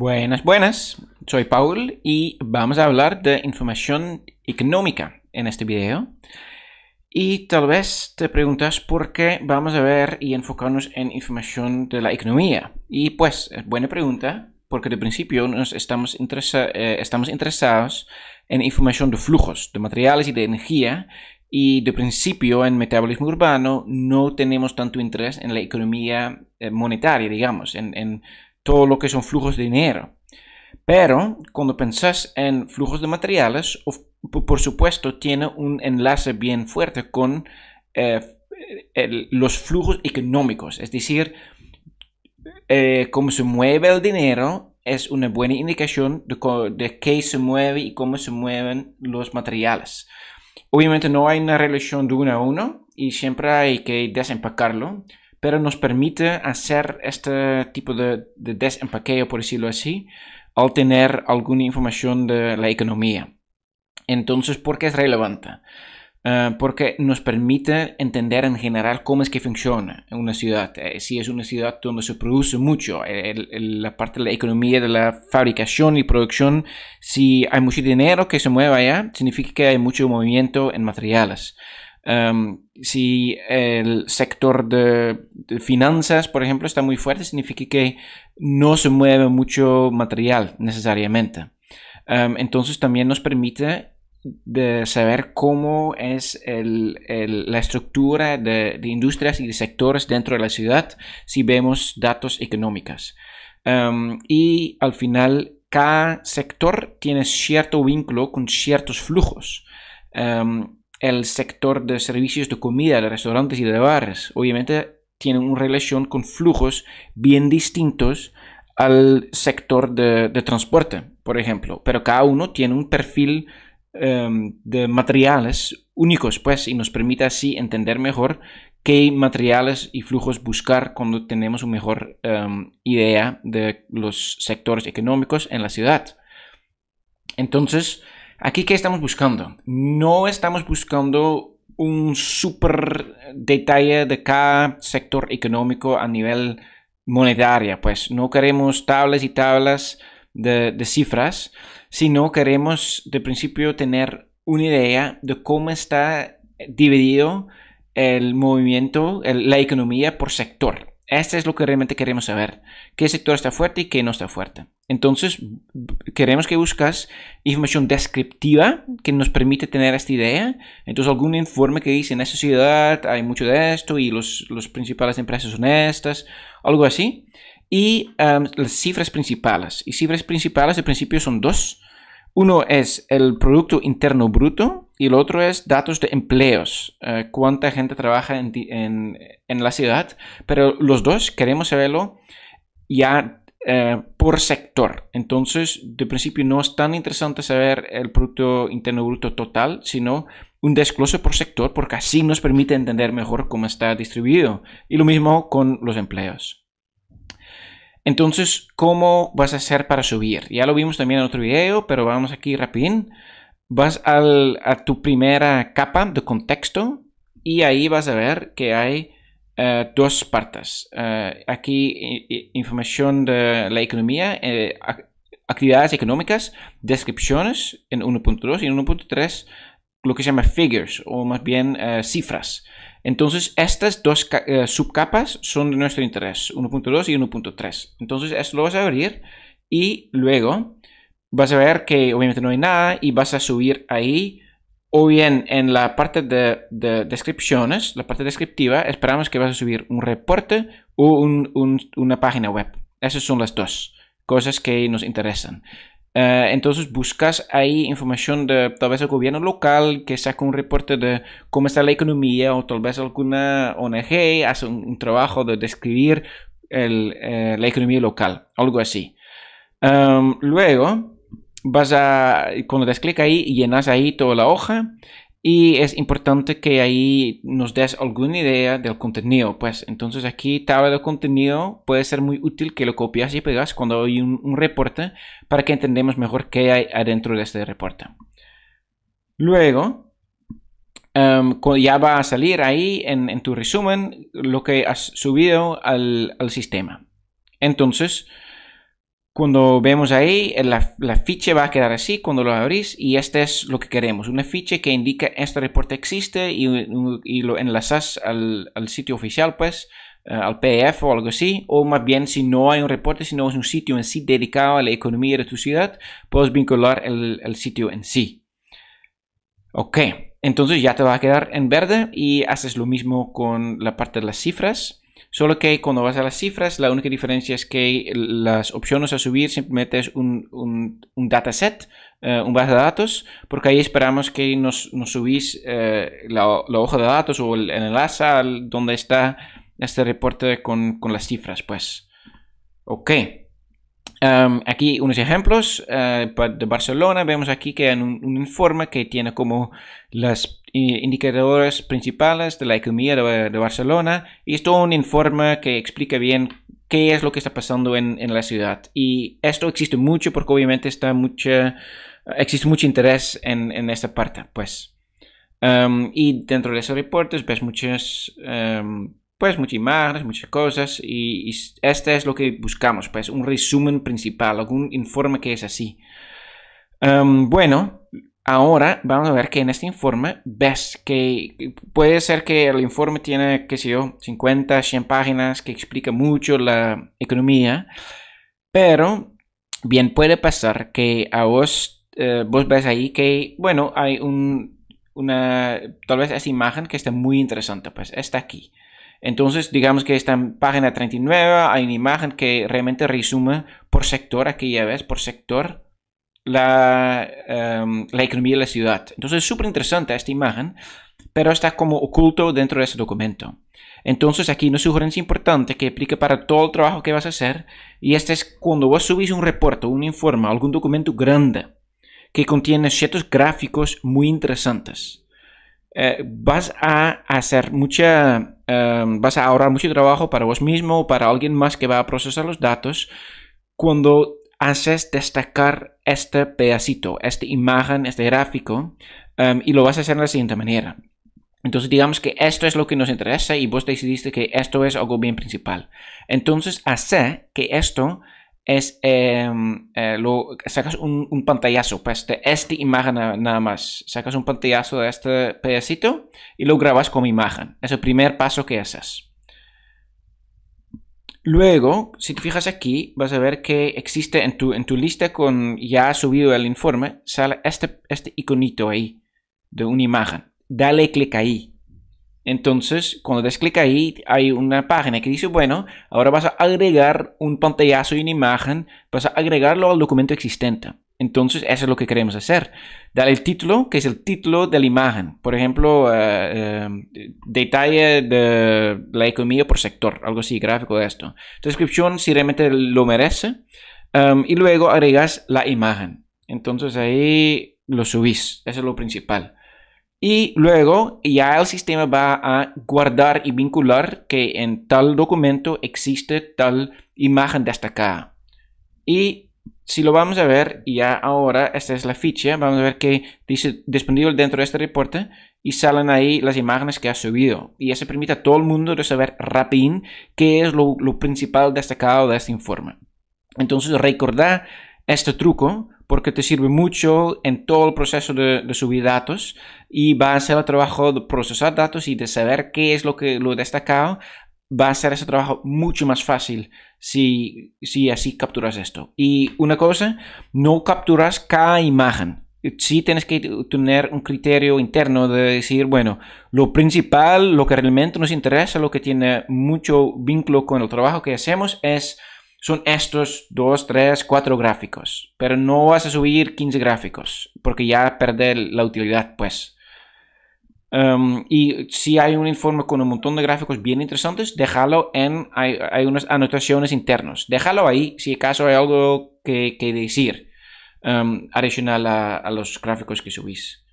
Buenas, buenas. Soy Paul y vamos a hablar de información económica en este video. Y tal vez te preguntas por qué vamos a ver y enfocarnos en información de la economía. Y pues, es buena pregunta, porque de principio nos estamos, eh, interesados en información de flujos, de materiales y de energía. Y de principio en metabolismo urbano no tenemos tanto interés en la economía eh, monetaria, digamos, en todo lo que son flujos de dinero. Pero cuando pensás en flujos de materiales, por supuesto, tiene un enlace bien fuerte con eh, los flujos económicos. Es decir, eh, cómo se mueve el dinero es una buena indicación de, de qué se mueve y cómo se mueven los materiales. Obviamente no hay una relación de uno a uno y siempre hay que desempacarlo pero nos permite hacer este tipo de, desempaqueo, por decirlo así, al tener alguna información de la economía. Entonces, ¿por qué es relevante? Eh, porque nos permite entender en general cómo es que funciona una ciudad. Eh, si es una ciudad donde se produce mucho, eh, la parte de la economía de la fabricación y producción, si hay mucho dinero que se mueve allá, significa que hay mucho movimiento en materiales. Em, si el sector de, finanzas, por ejemplo, está muy fuerte, significa que no se mueve mucho material necesariamente. Em, entonces también nos permite saber cómo es la estructura de, industrias y de sectores dentro de la ciudad si vemos datos económicos. Em, y al final, cada sector tiene cierto vínculo con ciertos flujos el sector de servicios de comida, de restaurantes y de bares, obviamente tiene una relación con flujos bien distintos al sector de, transporte, por ejemplo, pero cada uno tiene un perfil em, de materiales únicos, pues, y nos permite así entender mejor qué materiales y flujos buscar cuando tenemos una mejor em, idea de los sectores económicos en la ciudad. Entonces, Aquí, ¿qué estamos buscando? No estamos buscando un super detalle de cada sector económico a nivel monetario, pues no queremos tablas y tablas de, cifras, sino queremos de principio tener una idea de cómo está dividido el movimiento, la economía por sector. Esto es lo que realmente queremos saber. ¿Qué sector está fuerte y qué no está fuerte? Entonces, queremos que buscas información descriptiva que nos permite tener esta idea. Entonces, algún informe que dice en esta ciudad hay mucho de esto y las los principales empresas son estas, algo así. Y um, las cifras principales. Y cifras principales de principio son dos. Uno es el Producto Interno Bruto, y el otro es datos de empleos, eh, cuánta gente trabaja en, la ciudad, pero los dos queremos saberlo ya eh, por sector. Entonces, de principio no es tan interesante saber el Producto Interno Bruto total, sino un desglose por sector, porque así nos permite entender mejor cómo está distribuido. Y lo mismo con los empleos. Entonces, ¿cómo vas a hacer para subir? Ya lo vimos también en otro video, pero vamos aquí rapidín vas al, a tu primera capa de contexto y ahí vas a ver que hay eh, dos partes. Eh, aquí información de la economía, eh, actividades económicas, descripciones en 1.2 y en 1.3 lo que se llama figures o más bien cifras. Entonces, estas dos subcapas son de nuestro interés, 1.2 y 1.3. Entonces, esto lo vas a abrir y luego vas a ver que obviamente no hay nada y vas a subir ahí o bien en la parte de, descripciones, la parte descriptiva, esperamos que vas a subir un reporte o una página web. Esas son las dos cosas que nos interesan. Eh, entonces buscas ahí información de tal vez el gobierno local que saca un reporte de cómo está la economía o tal vez alguna ONG hace un, trabajo de describir eh, la economía local, algo así. Em, luego, vas a, cuando das clic ahí, llenas ahí toda la hoja y es importante que ahí nos des alguna idea del contenido. Pues entonces aquí tabla de contenido puede ser muy útil que lo copias y pegas cuando hay un, reporte para que entendamos mejor qué hay adentro de este reporte. Luego, em, ya va a salir ahí en, tu resumen lo que has subido al sistema. Entonces, cuando vemos ahí, eh, la, la, ficha va a quedar así cuando lo abrís y este es lo que queremos. Una ficha que indica este reporte existe y, lo enlazas al, sitio oficial, pues, eh, al PDF o algo así. O más bien, si no hay un reporte, si no es un sitio en sí dedicado a la economía de tu ciudad, puedes vincular el, el sitio en sí. Ok, entonces ya te va a quedar en verde y haces lo mismo con la parte de las cifras. Solo que cuando vas a las cifras, la única diferencia es que las opciones a subir simplemente es un, un, un dataset, eh, un base de datos, porque ahí esperamos que nos, subís eh, la, hoja de datos o el, enlace al, donde está este reporte con, con las cifras, pues. Ok aquí unos ejemplos eh, de Barcelona. Vemos aquí que hay un, informe que tiene como los eh, indicadores principales de la economía de, Barcelona. Y es todo un informe que explica bien qué es lo que está pasando en, la ciudad. Y esto existe mucho porque obviamente está mucha, existe mucho interés en, esta parte. Pues. y dentro de esos reportes ves muchas pues muchas imágenes, muchas cosas, y, esto es lo que buscamos, pues un resumen principal, algún informe que es así. Em, bueno, ahora vamos a ver que en este informe ves que puede ser que el informe tiene, qué sé yo, 50, 100 páginas que explica mucho la economía, pero bien puede pasar que a vos, eh, vos ves ahí que, bueno, hay una, tal vez esta imagen que está muy interesante, pues está aquí. Entonces, digamos que esta en página 39, hay una imagen que realmente resume por sector, aquí ya ves, por sector, la, em, la economía de la ciudad. Entonces, es súper interesante esta imagen, pero está como oculto dentro de ese documento. Entonces, aquí una sugerencia importante que aplique para todo el trabajo que vas a hacer, y este es cuando vos subís un reporte, un informe, algún documento grande, que contiene ciertos gráficos muy interesantes. Eh, vas a hacer mucha, em, vas a ahorrar mucho trabajo para vos mismo o para alguien más que va a procesar los datos cuando haces destacar este pedacito, esta imagen, este gráfico, em, y lo vas a hacer de la siguiente manera. Entonces digamos que esto es lo que nos interesa y vos decidiste que esto es algo bien principal. Entonces hace que esto es em, eh, sacas un, pantallazo pues, de esta imagen nada más. Sacas un pantallazo de este pedacito y lo grabas como imagen. Es el primer paso que haces. Luego, si te fijas aquí, vas a ver que existe en tu, en tu lista con ya subido el informe, sale este, este iconito ahí de una imagen. Dale clic ahí. Entonces, cuando des clic ahí, hay una página que dice, bueno, ahora vas a agregar un pantallazo y una imagen, vas a agregarlo al documento existente. Entonces, eso es lo que queremos hacer. Dale el título, que es el título de la imagen. Por ejemplo, eh, eh, detalle de la economía por sector, algo así, gráfico de esto. Descripción, si realmente lo merece. Um, y luego agregas la imagen. Entonces ahí lo subís, eso es lo principal. Y luego ya el sistema va a guardar y vincular que en tal documento existe tal imagen destacada. Y si lo vamos a ver ya ahora, esta es la ficha, vamos a ver que dice disponible dentro de este reporte y salen ahí las imágenes que ha subido. Y eso permite a todo el mundo de saber rapidín qué es lo, lo principal destacado de este informe. Entonces recordar este truco porque te sirve mucho en todo el proceso de, subir datos y va a ser el trabajo de procesar datos y de saber qué es lo que lo destacado. Va a ser ese trabajo mucho más fácil si, si así capturas esto. Y una cosa, no capturas cada imagen sí tienes que tener un criterio interno de decir, bueno, lo principal, lo que realmente nos interesa, lo que tiene mucho vínculo con el trabajo que hacemos es son estos 2, 3, 4 gráficos. Pero no vas a subir 15 gráficos porque ya perder la utilidad, pues. Em, y si hay un informe con un montón de gráficos bien interesantes, déjalo en. Hay, unas anotaciones internas. Déjalo ahí si acaso hay algo que, decir em, adicional a los gráficos que subís.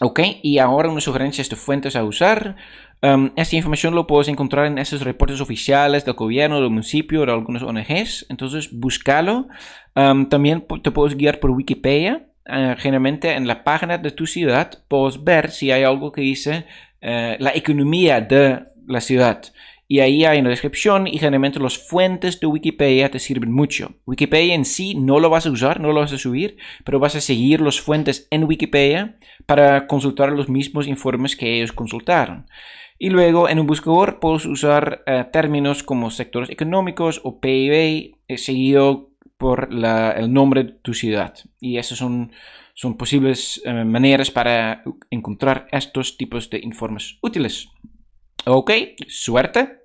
Ok, y ahora unas sugerencias de fuentes a usar. Em, esta información lo puedes encontrar en esos reportes oficiales del gobierno, del municipio, de algunas ONGs. Entonces, búscalo. Em, también te puedes guiar por Wikipedia. Eh, generalmente en la página de tu ciudad puedes ver si hay algo que dice eh, la economía de la ciudad. Y ahí hay una descripción y generalmente las fuentes de Wikipedia te sirven mucho. Wikipedia en sí no lo vas a usar, no lo vas a subir, pero vas a seguir las fuentes en Wikipedia para consultar los mismos informes que ellos consultaron. Y luego en un buscador puedes usar eh, términos como sectores económicos o PIB, eh, seguido por el nombre de tu ciudad. Y esas son, son posibles eh, maneras para encontrar estos tipos de informes útiles. Ok, suerte.